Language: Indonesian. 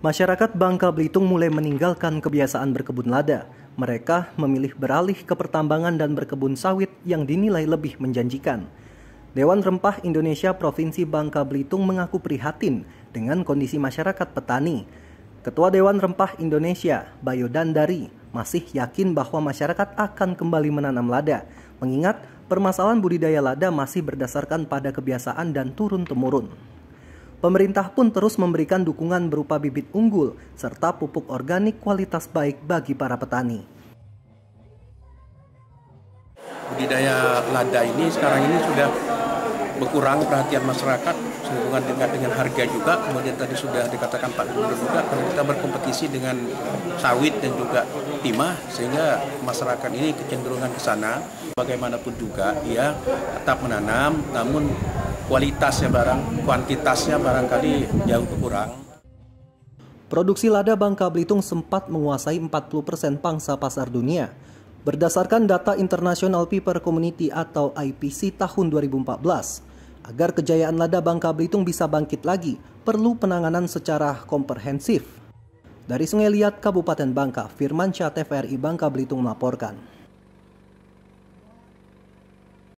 Masyarakat Bangka Belitung mulai meninggalkan kebiasaan berkebun lada. Mereka memilih beralih ke pertambangan dan berkebun sawit yang dinilai lebih menjanjikan. Dewan Rempah Indonesia Provinsi Bangka Belitung mengaku prihatin dengan kondisi masyarakat petani. Ketua Dewan Rempah Indonesia, Bayo Dandari, masih yakin bahwa masyarakat akan kembali menanam lada, mengingat permasalahan budidaya lada masih berdasarkan pada kebiasaan dan turun-temurun. Pemerintah pun terus memberikan dukungan berupa bibit unggul serta pupuk organik kualitas baik bagi para petani. Budidaya lada ini sekarang ini sudah berkurang perhatian masyarakat sehubungan dengan, dengan harga juga kemudian tadi sudah dikatakan Pak Gubernur juga kalau kita berkompetisi dengan sawit dan juga timah sehingga masyarakat ini kecenderungan ke sana bagaimanapun juga ia ya, tetap menanam namun kualitasnya barang, kuantitasnya barangkali jauh ya kurang. Produksi lada Bangka Belitung sempat menguasai 40% pangsa pasar dunia. Berdasarkan data International Paper Community atau IPC tahun 2014, agar kejayaan lada Bangka Belitung bisa bangkit lagi, perlu penanganan secara komprehensif. Dari Sungai Liat, Kabupaten Bangka, Firman Syah TVRI Bangka Belitung melaporkan.